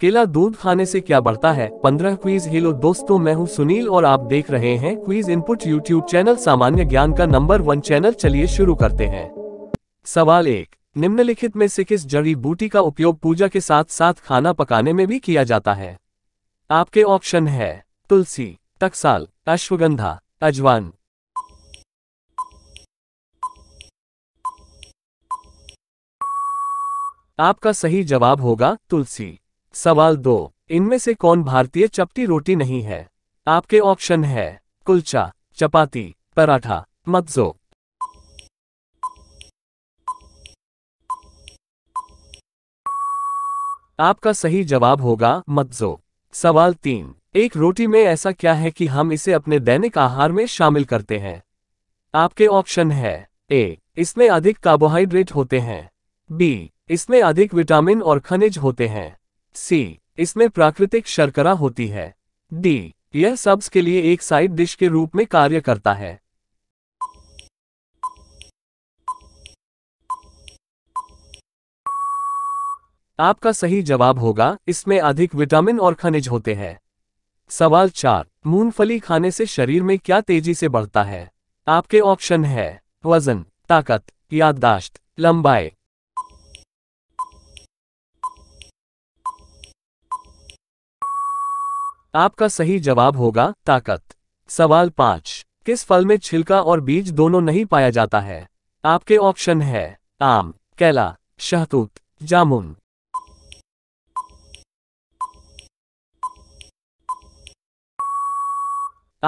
केला दूध खाने से क्या बढ़ता है पंद्रह क्वीज हेलो दोस्तों मैं हूं सुनील और आप देख रहे हैं क्वीज इनपुट यूट्यूब चैनल सामान्य ज्ञान का नंबर वन चैनल चलिए शुरू करते हैं सवाल एक निम्नलिखित में से किस जड़ी बूटी का उपयोग पूजा के साथ साथ खाना पकाने में भी किया जाता है आपके ऑप्शन है तुलसी टकसाल अश्वगंधा अजवान आपका सही जवाब होगा तुलसी सवाल दो इनमें से कौन भारतीय चपटी रोटी नहीं है आपके ऑप्शन है कुलचा चपाती पराठा मत्जो आपका सही जवाब होगा मत्जो सवाल तीन एक रोटी में ऐसा क्या है कि हम इसे अपने दैनिक आहार में शामिल करते हैं आपके ऑप्शन है ए इसमें अधिक कार्बोहाइड्रेट होते हैं बी इसमें अधिक विटामिन और खनिज होते हैं सी इसमें प्राकृतिक शर्करा होती है डी यह सब्स के लिए एक साइड डिश के रूप में कार्य करता है आपका सही जवाब होगा इसमें अधिक विटामिन और खनिज होते हैं सवाल चार मूंगफली खाने से शरीर में क्या तेजी से बढ़ता है आपके ऑप्शन है वजन ताकत याददाश्त लंबाई आपका सही जवाब होगा ताकत सवाल पांच किस फल में छिलका और बीज दोनों नहीं पाया जाता है आपके ऑप्शन है आम केला शहतूत जामुन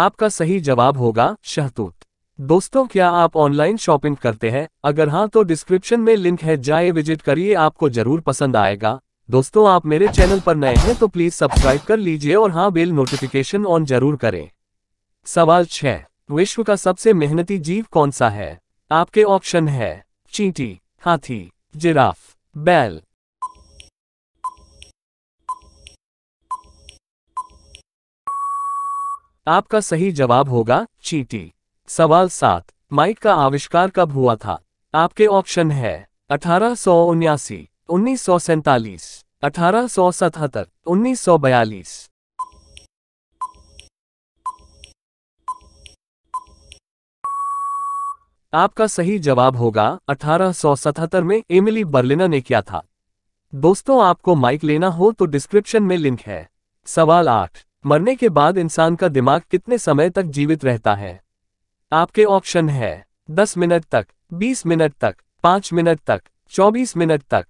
आपका सही जवाब होगा शहतूत दोस्तों क्या आप ऑनलाइन शॉपिंग करते हैं अगर हाँ तो डिस्क्रिप्शन में लिंक है जाए विजिट करिए आपको जरूर पसंद आएगा दोस्तों आप मेरे चैनल पर नए हैं तो प्लीज सब्सक्राइब कर लीजिए और हाँ बेल नोटिफिकेशन ऑन जरूर करें सवाल छह विश्व का सबसे मेहनती जीव कौन सा है आपके ऑप्शन है चींटी हाथी जिराफ बैल आपका सही जवाब होगा चींटी सवाल सात माइक का आविष्कार कब हुआ था आपके ऑप्शन है अठारह सौ उन्यासी उन्नीस सौ सैतालीस अठारह सौ सतहत्तर उन्नीस सौ बयालीस आपका सही जवाब होगा अठारह सौ सतहत्तर में एमिली बर्लिना ने किया था दोस्तों आपको माइक लेना हो तो डिस्क्रिप्शन में लिंक है सवाल आठ मरने के बाद इंसान का दिमाग कितने समय तक जीवित रहता है आपके ऑप्शन है दस मिनट तक बीस मिनट तक पांच मिनट तक चौबीस मिनट तक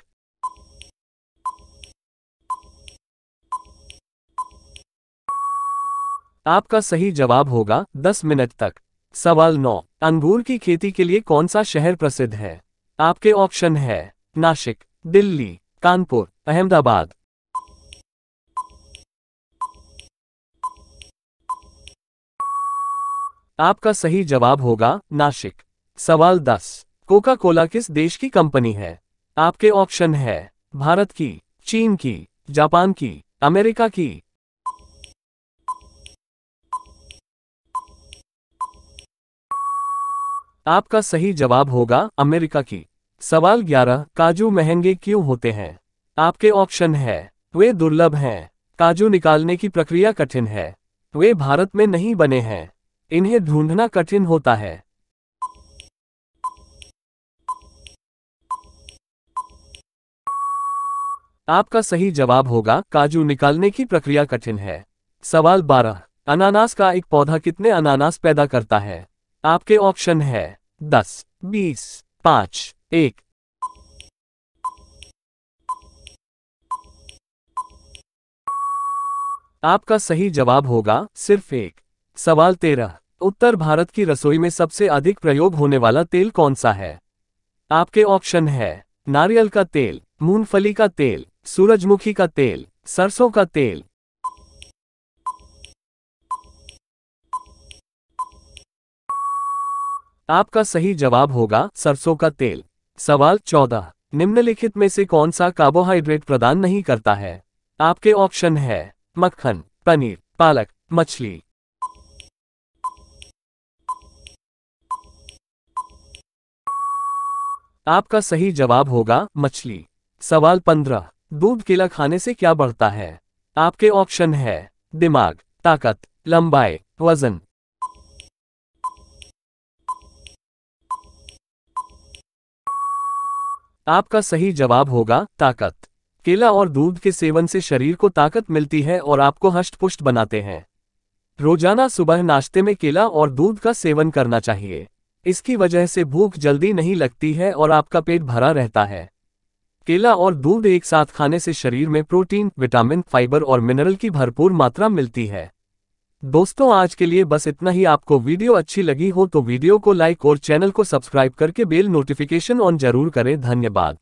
आपका सही जवाब होगा दस मिनट तक सवाल नौ अंगूर की खेती के लिए कौन सा शहर प्रसिद्ध है आपके ऑप्शन है नासिक दिल्ली कानपुर अहमदाबाद आपका सही जवाब होगा नासिक सवाल दस कोका कोला किस देश की कंपनी है आपके ऑप्शन है भारत की चीन की जापान की अमेरिका की आपका सही जवाब होगा अमेरिका की सवाल 11 काजू महंगे क्यों होते हैं आपके ऑप्शन है वे दुर्लभ हैं काजू निकालने की प्रक्रिया कठिन है वे भारत में नहीं बने हैं इन्हें ढूंढना कठिन होता है आपका सही जवाब होगा काजू निकालने की प्रक्रिया कठिन है सवाल 12 अनानास का एक पौधा कितने अनानास पैदा करता है आपके ऑप्शन है दस बीस पांच एक आपका सही जवाब होगा सिर्फ एक सवाल तेरह उत्तर भारत की रसोई में सबसे अधिक प्रयोग होने वाला तेल कौन सा है आपके ऑप्शन है नारियल का तेल मूंगफली का तेल सूरजमुखी का तेल सरसों का तेल आपका सही जवाब होगा सरसों का तेल सवाल चौदह निम्नलिखित में से कौन सा कार्बोहाइड्रेट प्रदान नहीं करता है आपके ऑप्शन है मक्खन पनीर पालक मछली आपका सही जवाब होगा मछली सवाल पंद्रह दूध केला खाने से क्या बढ़ता है आपके ऑप्शन है दिमाग ताकत लंबाई वजन आपका सही जवाब होगा ताकत केला और दूध के सेवन से शरीर को ताकत मिलती है और आपको हष्ट बनाते हैं रोजाना सुबह नाश्ते में केला और दूध का सेवन करना चाहिए इसकी वजह से भूख जल्दी नहीं लगती है और आपका पेट भरा रहता है केला और दूध एक साथ खाने से शरीर में प्रोटीन विटामिन फाइबर और मिनरल की भरपूर मात्रा मिलती है दोस्तों आज के लिए बस इतना ही आपको वीडियो अच्छी लगी हो तो वीडियो को लाइक और चैनल को सब्सक्राइब करके बेल नोटिफिकेशन ऑन जरूर करें धन्यवाद